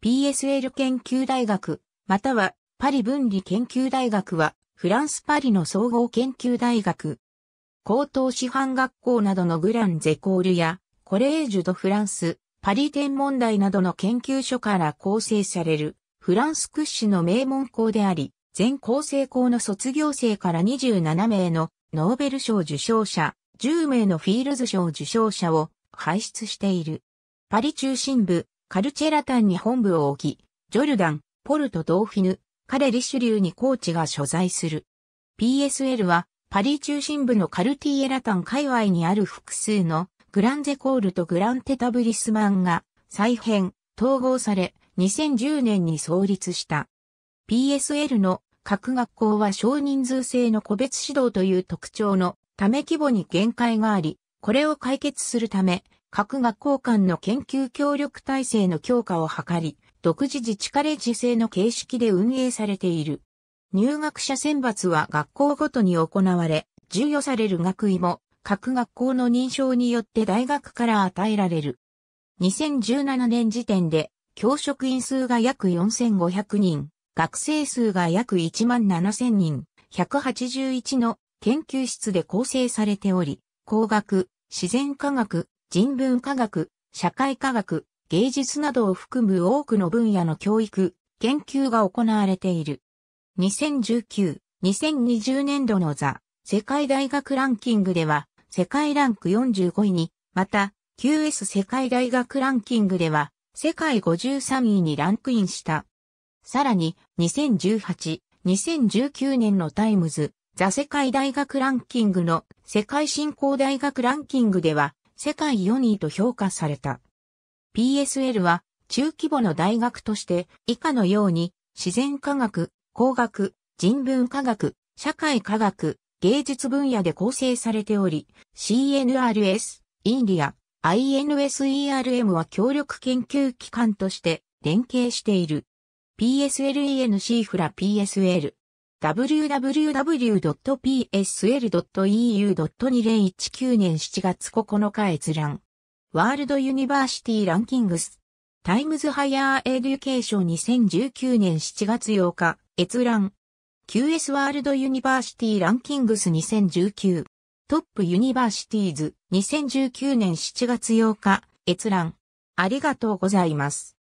PSL 研究大学、またはパリ分離研究大学は、フランスパリの総合研究大学。高等師範学校などのグランゼコールや、コレージュドフランス、パリ天文台などの研究所から構成される、フランス屈指の名門校であり、全校生校の卒業生から27名のノーベル賞受賞者、10名のフィールズ賞受賞者を輩出している。パリ中心部、カルチェラタンに本部を置き、ジョルダン、ポルト・ドーフィヌ、カレ・リシュリューにコーチが所在する。PSL は、パリ中心部のカルティエラタン界隈にある複数のグランゼコールとグランテタブリスマンが再編、統合され、2010年に創立した。PSL の各学校は少人数制の個別指導という特徴のため規模に限界があり、これを解決するため、各学校間の研究協力体制の強化を図り、独自自治カレッジ制の形式で運営されている。入学者選抜は学校ごとに行われ、授与される学位も各学校の認証によって大学から与えられる。2017年時点で教職員数が約4500人、学生数が約1万7000人、181の研究室で構成されており、工学、自然科学、人文科学、社会科学、芸術などを含む多くの分野の教育、研究が行われている。2019、2020年度のザ、世界大学ランキングでは、世界ランク45位に、また、QS 世界大学ランキングでは、世界53位にランクインした。さらに、2018、2019年のタイムズ、ザ世界大学ランキングの世界振興大学ランキングでは、世界4位と評価された。PSL は中規模の大学として以下のように自然科学、工学、人文科学、社会科学、芸術分野で構成されており、CNRS、インディア、INSERM は協力研究機関として連携している。PSLENC フラ PSL www.psl.eu.2019 年7月9日閲覧。ワールドユニバーシティランキングス。タイムズハイヤーエデュケーション2019年7月8日、閲覧。QS ワールドユニバーシティランキングス2019。トップユニバーシティーズ2019年7月8日、閲覧。ありがとうございます。